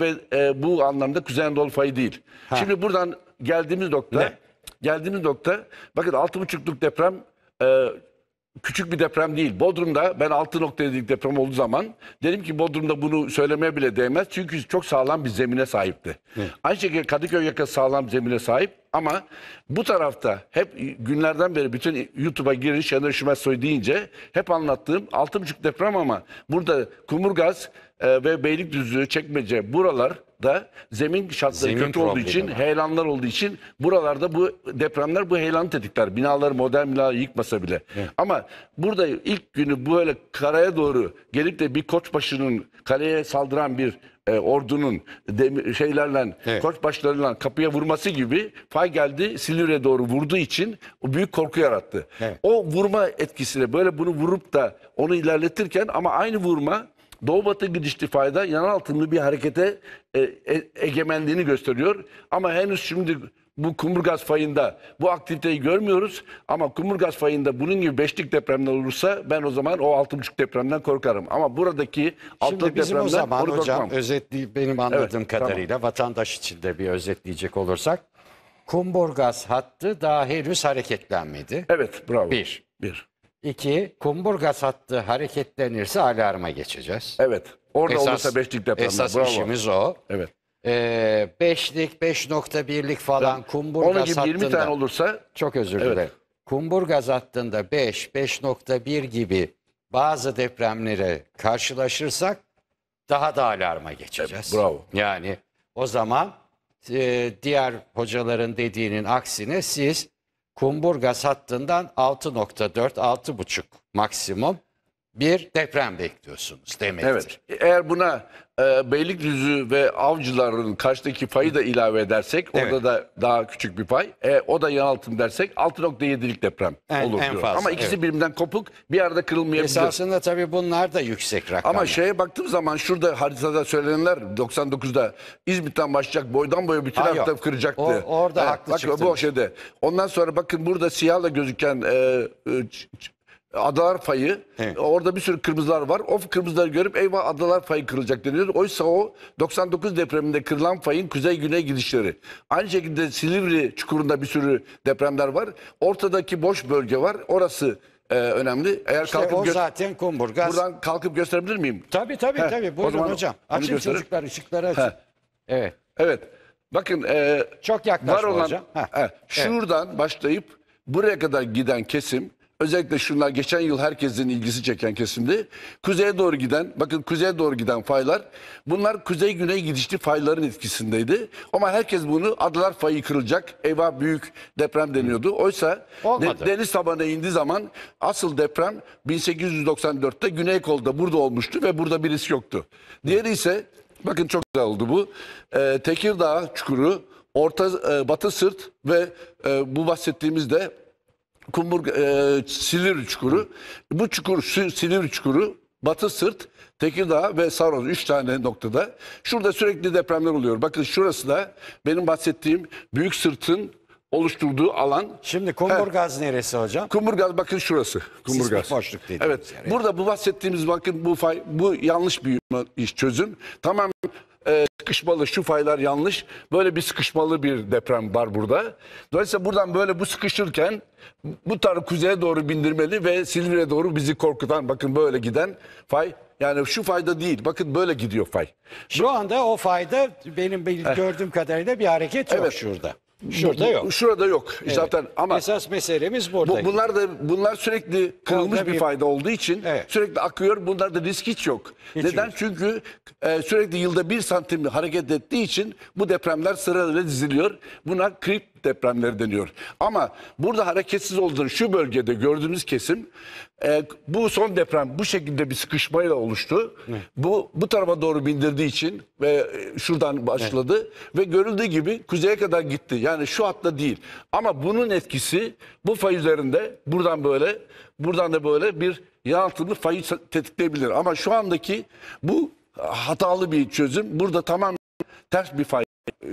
ve e, bu anlamda Kuzey Anadolu fayı değil. Ha. Şimdi buradan geldiğimiz nokta ne? geldiğimiz nokta bakın 6.5'luk deprem e, küçük bir deprem değil. Bodrum'da ben 6.7'lik deprem olduğu zaman dedim ki Bodrum'da bunu söylemeye bile değmez. Çünkü çok sağlam bir zemine sahipti. Hı. Aynı şekilde Kadıköy yakası sağlam zemine sahip ama bu tarafta hep günlerden beri bütün YouTube'a girin Şener Şümersoy deyince hep anlattığım 6.5 deprem ama burada Kumurgaz e, ve Beylikdüzü, Çekmece buralar da zemin şartları zemin kötü olduğu için, heyelanlar olduğu için buralarda bu depremler bu heyelanı tetikler. Binaları modern binaları yıkmasa bile. Evet. Ama burada ilk günü böyle karaya doğru gelip de bir koçbaşının kaleye saldıran bir e, ordunun demir, şeylerle evet. koçbaşlarıyla kapıya vurması gibi fay geldi Silivri'ye doğru vurduğu için o büyük korku yarattı. Evet. O vurma etkisiyle böyle bunu vurup da onu ilerletirken ama aynı vurma Doğu Batı gidişli fayda yan altınlı bir harekete e, e, egemenliğini gösteriyor. Ama henüz şimdi bu kumburgaz fayında bu aktiviteyi görmüyoruz ama kumburgaz fayında bunun gibi beşlik depremler olursa ben o zaman o altı buçuk depremden korkarım. Ama buradaki altı bizim depremden o zaman onu hocam özetli benim anladığım evet, kadarıyla tamam. vatandaş için de bir özetleyecek olursak kumburgaz hattı daha henüz hareketlenmedi. Evet bravo. Bir. Bir. İki, kumburga hattı hareketlenirse alarma geçeceğiz. Evet. Orada esas, olursa beşlik depremde. Esas Bravo. işimiz o. Evet. Ee, beşlik, beş nokta birlik falan evet. kumburga hattında. Onun gibi 20 tane olursa. Çok özür dilerim. Evet. beş, beş nokta bir gibi bazı depremlere karşılaşırsak daha da alarma geçeceğiz. Evet, bravo. Yani o zaman e, diğer hocaların dediğinin aksine siz Kumburgaz hattından 6.4, 6.5 maksimum bir deprem bekliyorsunuz demektir. Evet. Eğer buna e, Beylikdüzü ve Avcılar'ın karşıdaki payı da ilave edersek evet. orada da daha küçük bir pay. E, o da yan altın dersek 6.7'lik deprem en, olur en Fazla, Ama ikisi evet. birbirinden kopuk bir arada kırılmayabilir. Esasında tabii bunlar da yüksek rakamlar. Ama şeye baktığım zaman şurada haritada söylenenler 99'da İzmit'ten başlayacak boydan boya bütün hafta kıracaktı. O, orada ha, haklı bak, çıktınız. Bu şeyde. Ondan sonra bakın burada siyahla gözüken e, e, adalar fayı. Evet. Orada bir sürü kırmızılar var. O kırmızıları görüp eyvah adalar fayı kırılacak deniyor. Oysa o 99 depreminde kırılan fayın kuzey-güney gidişleri. Aynı şekilde Silivri çukurunda bir sürü depremler var. Ortadaki boş bölge var. Orası e, önemli. Eğer işte kalkıp o zaten kumburgaz. Buradan kalkıp gösterebilir miyim? Tabii tabii Heh, tabii. Buyurun zaman hocam. Açın çocuklar ışıkları açın. Evet. Evet. Bakın e, çok yaklaşma var olan, hocam. Heh. He, şuradan evet. başlayıp buraya kadar giden kesim özellikle şunlar geçen yıl herkesin ilgisi çeken kesimdi. Kuzeye doğru giden, bakın kuzeye doğru giden faylar bunlar kuzey güney gidişli fayların etkisindeydi. Ama herkes bunu adalar fayı kırılacak, eyvah büyük deprem deniyordu. Oysa Olmadı. deniz tabanına indiği zaman asıl deprem 1894'te güney kolda burada olmuştu ve burada bir risk yoktu. Diğeri ise bakın çok güzel oldu bu. Ee, Tekirdağ çukuru, Orta e, Batı Sırt ve e, bu bahsettiğimizde Kumburg, e, Silivri çukuru. Bu çukur Silir çukuru, Batı Sırt, Tekirdağ ve Saros 3 tane noktada. Şurada sürekli depremler oluyor. Bakın şurası da benim bahsettiğim Büyük Sırt'ın oluşturduğu alan. Şimdi Kumburgaz evet. neresi hocam? Kumburgaz bakın şurası. Kumburgaz. Sismik boşluk dediğimiz Evet. Yer. Burada bu bahsettiğimiz bakın bu fay bu yanlış bir iş çözüm. Tamamen e, sıkışmalı şu faylar yanlış. Böyle bir sıkışmalı bir deprem var burada. Dolayısıyla buradan böyle bu sıkışırken bu tarafı kuzeye doğru bindirmeli ve Silivri'ye doğru bizi korkutan bakın böyle giden fay yani şu fayda değil. Bakın böyle gidiyor fay. Şu anda o fayda benim, benim eh. gördüğüm kadarıyla bir hareket yok evet. şurada. Şurada yok. Şurada yok. Evet. Zaten ama esas meselemiz burada. Bu, bunlar da bunlar sürekli kırılmış bir fayda olduğu için evet. sürekli akıyor. Bunlarda risk hiç yok. Hiç Neden? Yok. Çünkü e, sürekli yılda bir santim hareket ettiği için bu depremler sırayla diziliyor. Buna krip depremleri deniyor. Ama burada hareketsiz olduğunu şu bölgede gördüğümüz kesim e, bu son deprem bu şekilde bir sıkışmayla oluştu. Evet. Bu bu tarafa doğru bindirdiği için ve e, şuradan başladı evet. ve görüldüğü gibi kuzeye kadar gitti. Yani şu hatta değil. Ama bunun etkisi bu fay üzerinde buradan böyle buradan da böyle bir yanıltılı fay tetikleyebilir. Ama şu andaki bu hatalı bir çözüm. Burada tamam ters bir fay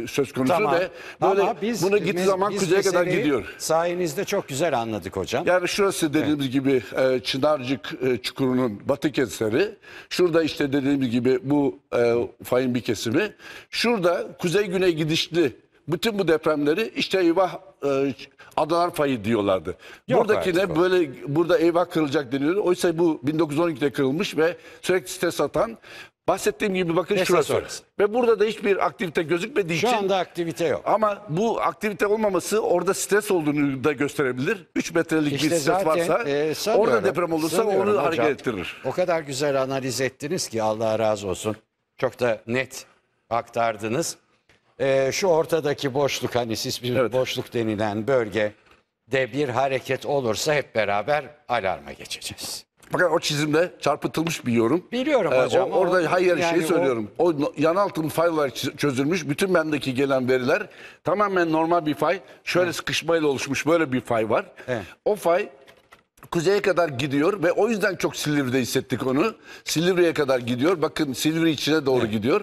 söz konusu tamam, de böyle ama biz, bunu gittiği zaman biz kuzeye kadar gidiyor. Sayenizde çok güzel anladık hocam. Yani şurası dediğimiz evet. gibi e, Çınarcık e, çukurunun batı keseri. Şurada işte dediğimiz gibi bu e, fayın bir kesimi. Şurada kuzey güney gidişli bütün bu depremleri işte eyvah adalar fayı diyorlardı. Yok ne böyle burada eyvah kırılacak deniyor. Oysa bu 1912'de kırılmış ve sürekli site satan Bahsettiğim gibi bakın Mesela şurası. Sonrası. Ve burada da hiçbir aktivite gözükmediği Şu için... Şu anda aktivite yok. Ama bu aktivite olmaması orada stres olduğunu da gösterebilir. 3 metrelik işte bir stres varsa e, orada deprem olursa onu hocam. hareket ettirir. O kadar güzel analiz ettiniz ki Allah razı olsun. Çok da net aktardınız. E, şu ortadaki boşluk hani siz bir evet. boşluk denilen bölge de bir hareket olursa hep beraber alarma geçeceğiz. Fakat o çizimde çarpıtılmış bir yorum. Biliyorum ee, hocam. O, orada o, hayır yani şey söylüyorum. O... yan altın fay olarak çözülmüş. Bütün bendeki gelen veriler tamamen normal bir fay. Şöyle sıkışmayla oluşmuş böyle bir fay var. Evet. O fay kuzeye kadar gidiyor ve o yüzden çok Silivri'de hissettik onu. Silivri'ye kadar gidiyor. Bakın Silivri içine doğru gidiyor.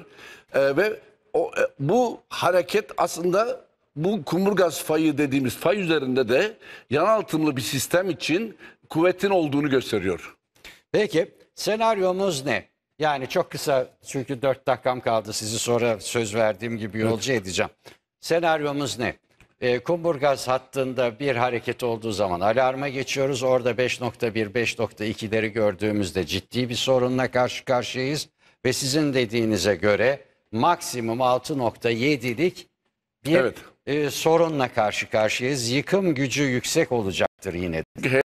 Ee, ve o, e, bu hareket aslında bu kumburgaz fayı dediğimiz fay üzerinde de yan altımlı bir sistem için kuvvetin olduğunu gösteriyor. Peki senaryomuz ne? Yani çok kısa çünkü dört dakikam kaldı sizi sonra söz verdiğim gibi yolcu edeceğim. Senaryomuz ne? E, ee, Kumburgaz hattında bir hareket olduğu zaman alarma geçiyoruz. Orada 5.1, 5.2'leri gördüğümüzde ciddi bir sorunla karşı karşıyayız. Ve sizin dediğinize göre maksimum 6.7'lik bir evet. e, sorunla karşı karşıyayız. Yıkım gücü yüksek olacaktır yine.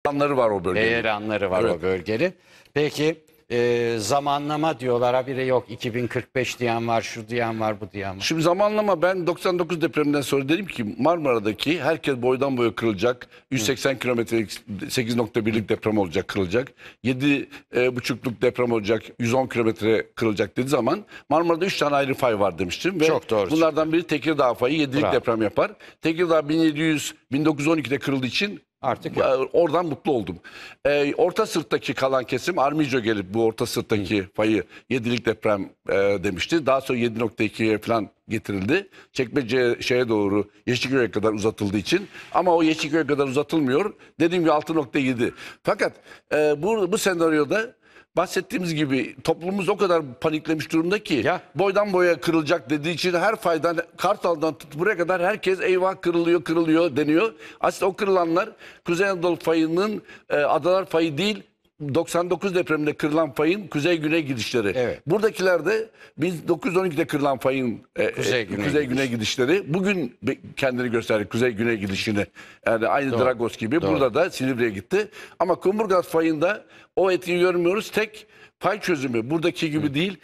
Anları var o bölgenin. Değeranları var Evet. o bölgenin. Peki e, zamanlama diyorlar. Habire yok 2045 diyen var, şu diyen var, bu diyen var. Şimdi zamanlama ben 99 depreminden sonra dedim ki Marmara'daki herkes boydan boya kırılacak. 180 kilometrelik 8.1'lik deprem olacak kırılacak. 7.5'luk e, deprem olacak. 110 kilometre kırılacak dediği zaman Marmara'da 3 tane ayrı fay var demiştim. Ve Çok doğru. Bunlardan biri Tekirdağ fayı 7'lik Bravo. deprem yapar. Tekirdağ 1700 1912'de kırıldığı için Artık yok. Oradan mutlu oldum. E, orta sırttaki kalan kesim Armijo gelip bu orta sırttaki payı 7'lik deprem e, demişti. Daha sonra 7.2'ye falan getirildi. Çekmece şeye doğru Yeşilköy'e kadar uzatıldığı için. Ama o Yeşilköy'e kadar uzatılmıyor. Dediğim gibi 6.7. Fakat e, bu, bu senaryoda bahsettiğimiz gibi toplumumuz o kadar paniklemiş durumda ki ya. boydan boya kırılacak dediği için her faydan Kartal'dan tut buraya kadar herkes eyvah kırılıyor kırılıyor deniyor. Aslında o kırılanlar Kuzey Anadolu fayının e, adalar fayı değil 99 depreminde kırılan fayın kuzey güney gidişleri. Evet. Buradakiler de 1912'de kırılan fayın e, e, kuzey, e, güney, kuzey güney gidişleri. Bugün kendini gösterdi kuzey güney gidişini. Yani aynı Doğru. Dragos gibi Doğru. burada da Silivri'ye gitti. Ama Kumburgaz fayında o etkiyi görmüyoruz. Tek fay çözümü buradaki gibi Hı. değil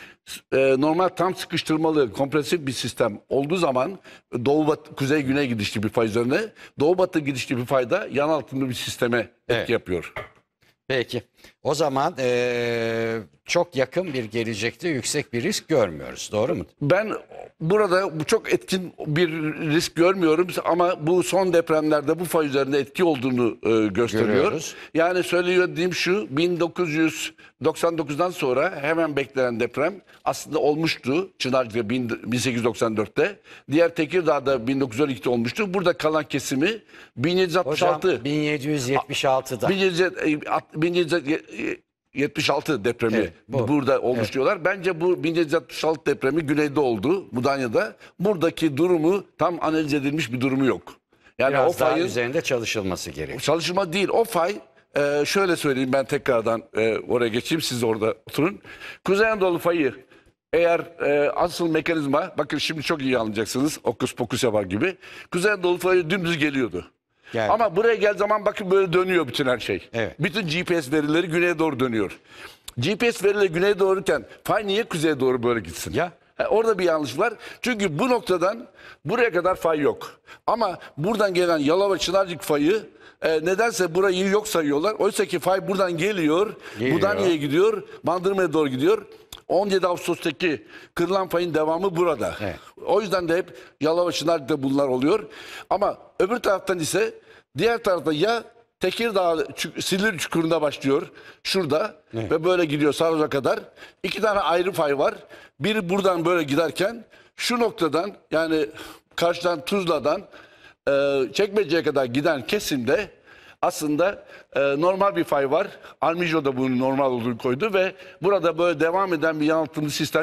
e, normal tam sıkıştırmalı kompresif bir sistem olduğu zaman doğu batı kuzey güney gidişli bir fay üzerine doğu batı gidişli bir fayda yan altında bir sisteme evet. etki yapıyor. Peki. O zaman... Ee çok yakın bir gelecekte yüksek bir risk görmüyoruz. Doğru mu? Ben burada çok etkin bir risk görmüyorum ama bu son depremlerde bu fay üzerinde etki olduğunu e, gösteriyor. Görüyoruz. Yani söylediğim şu 1999'dan sonra hemen beklenen deprem aslında olmuştu Çınarcık'ta 1894'te. Diğer Tekirdağ'da 1912'de olmuştu. Burada kalan kesimi 1766. Hocam 1776'da. 1776 76 depremi evet, burada olmuş evet. diyorlar. Bence bu 1766 depremi güneyde oldu, Mudanya'da. Buradaki durumu tam analiz edilmiş bir durumu yok. Yani Biraz o fayın, üzerinde çalışılması gerekiyor. Çalışma değil. O fay e, şöyle söyleyeyim ben tekrardan e, oraya geçeyim siz orada oturun. Kuzey Anadolu fayı eğer e, asıl mekanizma bakın şimdi çok iyi anlayacaksınız. Okus pokus yapar gibi. Kuzey Anadolu fayı dümdüz geliyordu. Geldi. Ama buraya gel zaman bakın böyle dönüyor bütün her şey. Evet. Bütün GPS verileri güneye doğru dönüyor. GPS verileri güneye doğruken fay niye kuzeye doğru böyle gitsin? Ya Orada bir yanlış var. Çünkü bu noktadan buraya kadar fay yok. Ama buradan gelen Yalova Çınarcık fayı e, nedense burayı yok sayıyorlar. Oysa ki fay buradan geliyor. geliyor. Budanya'ya gidiyor. Bandırma'ya doğru gidiyor. 17 Ağustos'taki kırılan payın devamı burada. Evet. O yüzden de hep Yalova Çınarcık'ta bunlar oluyor. Ama öbür taraftan ise diğer tarafta ya Tekirdağ Silir Çukuru'nda başlıyor. Şurada evet. ve böyle gidiyor Saroz'a kadar. İki tane ayrı fay var. Biri buradan böyle giderken şu noktadan yani karşıdan Tuzla'dan e, Çekmece'ye kadar giden kesimde aslında e, normal bir fay var. Armijo da bunu normal olduğunu koydu ve burada böyle devam eden bir yanıltılı sistem